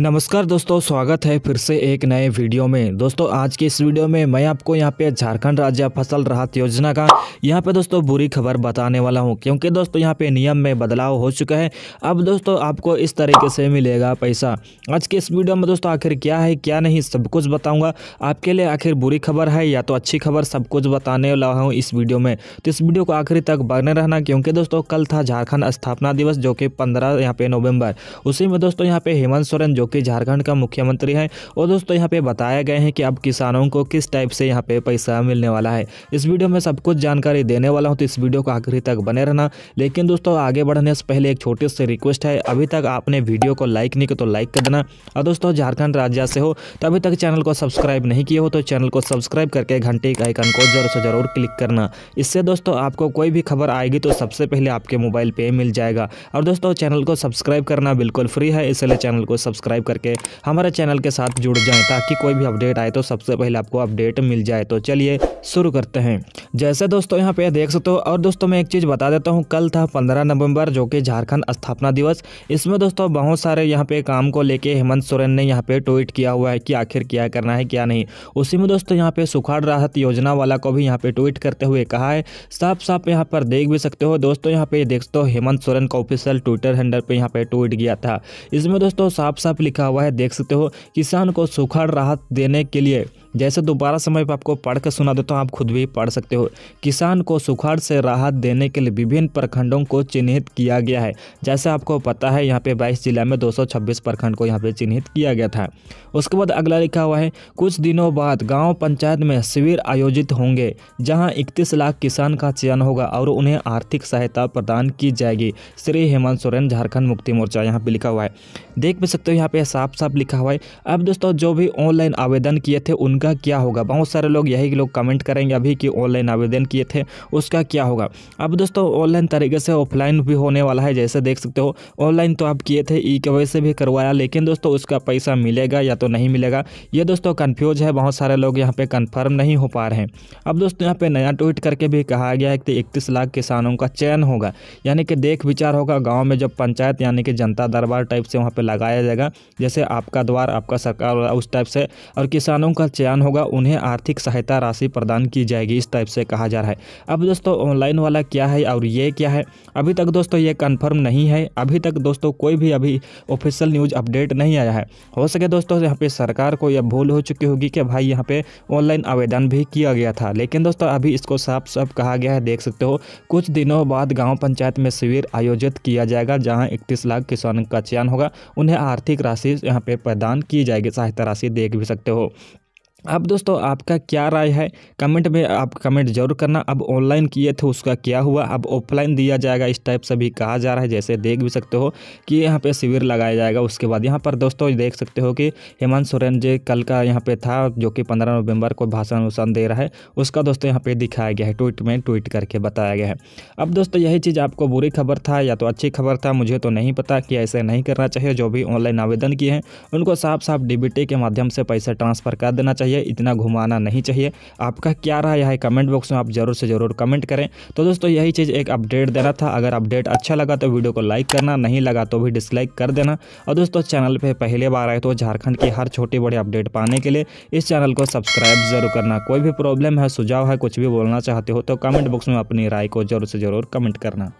नमस्कार दोस्तों स्वागत है फिर से एक नए वीडियो में दोस्तों आज की इस वीडियो में मैं आपको यहाँ पे झारखंड राज्य फसल राहत योजना का यहाँ पे दोस्तों बुरी खबर बताने वाला हूँ क्योंकि दोस्तों यहाँ पे नियम में बदलाव हो चुका है अब दोस्तों आपको इस तरीके से मिलेगा पैसा आज के इस वीडियो में दोस्तों आखिर क्या है क्या नहीं सब कुछ बताऊँगा आपके लिए आखिर बुरी खबर है या तो अच्छी खबर सब कुछ बताने वाला हूँ इस वीडियो में तो इस वीडियो को आखिरी तक बने रहना क्योंकि दोस्तों कल था झारखंड स्थापना दिवस जो कि पंद्रह यहाँ पे नवम्बर उसी में दोस्तों यहाँ पे हेमंत सोरेन जो कि झारखंड का मुख्यमंत्री है और दोस्तों यहाँ पे बताया गया है कि अब किसानों को किस टाइप से यहाँ पे पैसा मिलने वाला है इस वीडियो में सब कुछ जानकारी देने वाला हूँ तो इस वीडियो को आखिरी तक बने रहना लेकिन दोस्तों आगे बढ़ने से पहले एक छोटी सी रिक्वेस्ट है अभी तक आपने वीडियो को लाइक नहीं किया तो लाइक कर देना और दोस्तों झारखंड राज्य से हो तो अभी तक चैनल को सब्सक्राइब नहीं किया हो तो चैनल को सब्सक्राइब करके घंटे के आइकन को जरूर से जरूर क्लिक करना इससे दोस्तों आपको कोई भी खबर आएगी तो सबसे पहले आपके मोबाइल पे मिल जाएगा और दोस्तों चैनल को सब्सक्राइब करना बिल्कुल फ्री है इसलिए चैनल को सब्सक्राइब सब्सक्राइब करके हमारे चैनल के साथ जुड़ जाएँ ताकि कोई भी अपडेट आए तो सबसे पहले आपको अपडेट मिल जाए तो चलिए शुरू करते हैं जैसे दोस्तों यहाँ पे देख सकते हो और दोस्तों मैं एक चीज़ बता देता हूँ कल था पंद्रह नवम्बर जो कि झारखंड स्थापना दिवस इसमें दोस्तों बहुत सारे यहाँ पे काम को लेकर हेमंत सोरेन ने यहाँ पे ट्वीट किया हुआ है कि आखिर क्या करना है क्या नहीं उसी में दोस्तों यहाँ पे सुखाड़ राहत योजना वाला को भी यहाँ पे ट्वीट करते हुए कहा है साफ साफ यहाँ पर देख भी सकते हो दोस्तों यहाँ पे देख सकते हो हेमंत सोरेन का ऑफिशियल ट्विटर हैंडल पे यहाँ पे ट्वीट किया था इसमें दोस्तों साफ साफ लिखा हुआ है देख सकते हो किसान को सुखड़ राहत देने के लिए जैसे दोबारा समय पर आपको पढ़कर सुना देता हूँ आप खुद भी पढ़ सकते हो किसान को सुखाड़ से राहत देने के लिए विभिन्न प्रखंडों को चिन्हित किया गया है जैसे आपको पता है यहाँ पे बाईस जिला में 226 प्रखंड को यहाँ पे चिन्हित किया गया था उसके बाद अगला लिखा हुआ है कुछ दिनों बाद गाँव पंचायत में शिविर आयोजित होंगे जहाँ इकतीस लाख किसान का चयन होगा और उन्हें आर्थिक सहायता प्रदान की जाएगी श्री हेमंत सोरेन झारखंड मुक्ति मोर्चा यहाँ पे लिखा हुआ है देख भी सकते हो यहाँ पे साफ साफ लिखा हुआ है अब दोस्तों जो भी ऑनलाइन आवेदन किए थे उनका उसका क्या होगा बहुत सारे लोग यही लोग कमेंट करेंगे अभी कि ऑनलाइन आवेदन किए थे उसका क्या होगा अब दोस्तों ऑनलाइन तरीके से ऑफलाइन भी होने वाला है जैसे देख सकते हो ऑनलाइन तो आप किए थे ई के वैसे भी करवाया लेकिन दोस्तों उसका पैसा मिलेगा या तो नहीं मिलेगा ये दोस्तों कन्फ्यूज है बहुत सारे लोग यहाँ पर कन्फर्म नहीं हो पा रहे हैं अब दोस्तों यहाँ पर नया ट्वीट करके भी कहा गया है कि इकतीस लाख किसानों का चयन होगा यानी कि देख विचार होगा गाँव में जब पंचायत यानी कि जनता दरबार टाइप से वहाँ पर लगाया जाएगा जैसे आपका द्वार आपका सरकार उस टाइप से और किसानों का चयन चयन होगा उन्हें आर्थिक सहायता राशि प्रदान की जाएगी इस टाइप से कहा जा रहा है अब दोस्तों ऑनलाइन वाला क्या है और ये क्या है अभी तक दोस्तों ये कन्फर्म नहीं है अभी तक दोस्तों कोई भी अभी ऑफिशियल न्यूज़ अपडेट नहीं आया है हो सके दोस्तों यहाँ पे सरकार को यह भूल हो चुकी होगी कि भाई यहाँ पे ऑनलाइन आवेदन भी किया गया था लेकिन दोस्तों अभी इसको साफ साफ कहा गया है देख सकते हो कुछ दिनों बाद गाँव पंचायत में शिविर आयोजित किया जाएगा जहाँ इकतीस लाख किसानों का चयन होगा उन्हें आर्थिक राशि यहाँ पे प्रदान की जाएगी सहायता राशि देख भी सकते हो अब दोस्तों आपका क्या राय है कमेंट में आप कमेंट जरूर करना अब ऑनलाइन किए थे उसका क्या हुआ अब ऑफलाइन दिया जाएगा इस टाइप से भी कहा जा रहा है जैसे देख भी सकते हो कि यहाँ पे शिविर लगाया जाएगा उसके बाद यहाँ पर दोस्तों देख सकते हो कि हेमंत सोरेन जी कल का यहाँ पे था जो कि पंद्रह नवम्बर को भाषण वाषण दे रहा है उसका दोस्तों यहाँ पर दिखाया गया है ट्वीट में ट्वीट करके बताया गया है अब दोस्तों यही चीज़ आपको बुरी खबर था या तो अच्छी खबर था मुझे तो नहीं पता कि ऐसे नहीं करना चाहिए जो भी ऑनलाइन आवेदन किए हैं उनको साफ साफ डी के माध्यम से पैसे ट्रांसफ़र कर देना चाहिए चाहिए इतना घुमाना नहीं चाहिए आपका क्या रहा है कमेंट बॉक्स में आप ज़रूर से ज़रूर कमेंट करें तो दोस्तों यही चीज़ एक अपडेट देना था अगर अपडेट अच्छा लगा तो वीडियो को लाइक करना नहीं लगा तो भी डिसलाइक कर देना और दोस्तों चैनल पर पहले बार आए तो झारखंड की हर छोटी बड़ी अपडेट पाने के लिए इस चैनल को सब्सक्राइब जरूर करना कोई भी प्रॉब्लम है सुझाव है कुछ भी बोलना चाहते हो तो कमेंट बॉक्स में अपनी राय को जरूर से ज़रूर कमेंट करना